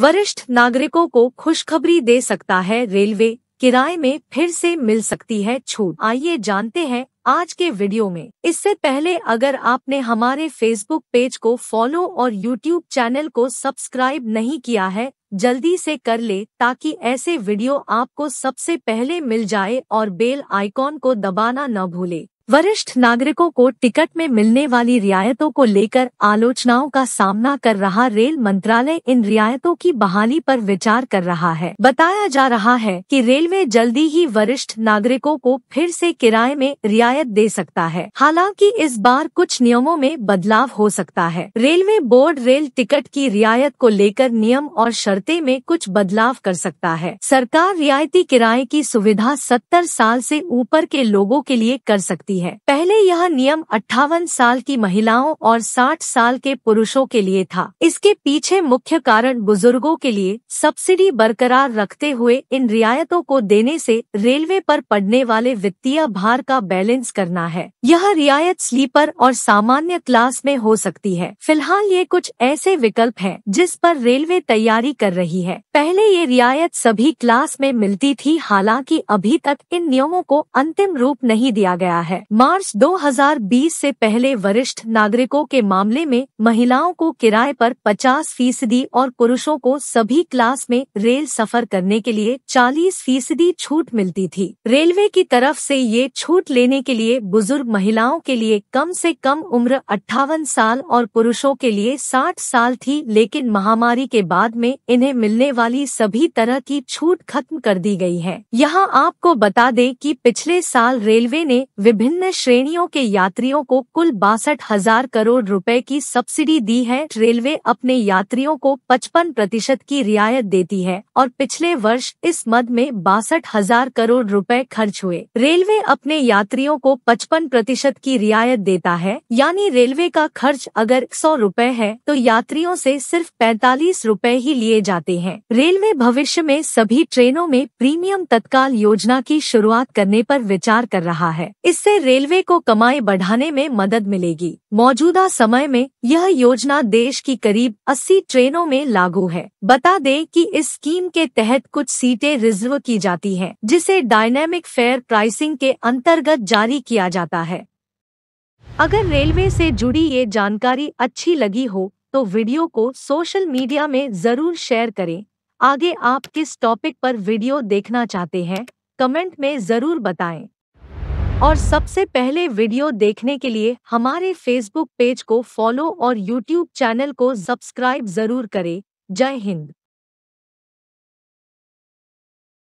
वरिष्ठ नागरिकों को खुशखबरी दे सकता है रेलवे किराए में फिर से मिल सकती है छूट आइए जानते हैं आज के वीडियो में इससे पहले अगर आपने हमारे फेसबुक पेज को फॉलो और यूट्यूब चैनल को सब्सक्राइब नहीं किया है जल्दी से कर ले ताकि ऐसे वीडियो आपको सबसे पहले मिल जाए और बेल आइकॉन को दबाना न भूले वरिष्ठ नागरिकों को टिकट में मिलने वाली रियायतों को लेकर आलोचनाओं का सामना कर रहा रेल मंत्रालय इन रियायतों की बहाली पर विचार कर रहा है बताया जा रहा है कि रेलवे जल्दी ही वरिष्ठ नागरिकों को फिर से किराए में रियायत दे सकता है हालांकि इस बार कुछ नियमों में बदलाव हो सकता है रेलवे बोर्ड रेल टिकट की रियायत को लेकर नियम और शर्तें में कुछ बदलाव कर सकता है सरकार रियायती किराए की सुविधा सत्तर साल ऐसी ऊपर के लोगों के लिए कर सकती है है पहले यह नियम अट्ठावन साल की महिलाओं और 60 साल के पुरुषों के लिए था इसके पीछे मुख्य कारण बुजुर्गों के लिए सब्सिडी बरकरार रखते हुए इन रियायतों को देने से रेलवे पर पड़ने वाले वित्तीय भार का बैलेंस करना है यह रियायत स्लीपर और सामान्य क्लास में हो सकती है फिलहाल ये कुछ ऐसे विकल्प हैं जिस पर रेलवे तैयारी कर रही है पहले ये रियायत सभी क्लास में मिलती थी हालांकि अभी तक इन नियमों को अंतिम रूप नहीं दिया गया है मार्च 2020 से पहले वरिष्ठ नागरिकों के मामले में महिलाओं को किराए पर 50 फीसदी और पुरुषों को सभी क्लास में रेल सफर करने के लिए 40 फीसदी छूट मिलती थी रेलवे की तरफ से ये छूट लेने के लिए बुजुर्ग महिलाओं के लिए कम से कम उम्र अट्ठावन साल और पुरुषों के लिए साठ साल थी लेकिन महामारी के बाद में इन्हें मिलने वाली सभी तरह की छूट खत्म कर दी गई है यहाँ आपको बता दें कि पिछले साल रेलवे ने विभिन्न विभिन्न श्रेणियों के यात्रियों को कुल बासठ हजार करोड़ रुपए की सब्सिडी दी है रेलवे अपने यात्रियों को 55 प्रतिशत की रियायत देती है और पिछले वर्ष इस मद में बासठ हजार करोड़ रुपए खर्च हुए रेलवे अपने यात्रियों को 55 प्रतिशत की रियायत देता है यानी रेलवे का खर्च अगर सौ रूपए है तो यात्रियों से सिर्फ पैतालीस रूपए ही लिए जाते हैं रेलवे भविष्य में सभी ट्रेनों में प्रीमियम तत्काल योजना की शुरुआत करने पर विचार कर रहा है इससे रेलवे को कमाई बढ़ाने में मदद मिलेगी मौजूदा समय में यह योजना देश की करीब 80 ट्रेनों में लागू है बता दें कि इस स्कीम के तहत कुछ सीटें रिजर्व की जाती हैं, जिसे डायनेमिक फेयर प्राइसिंग के अंतर्गत जारी किया जाता है अगर रेलवे से जुड़ी ये जानकारी अच्छी लगी हो तो वीडियो को सोशल मीडिया में जरूर शेयर करें आगे आप किस टॉपिक पर वीडियो देखना चाहते हैं कमेंट में जरूर बताएं और सबसे पहले वीडियो देखने के लिए हमारे फेसबुक पेज को फॉलो और यूट्यूब चैनल को सब्सक्राइब जरूर करें जय हिंद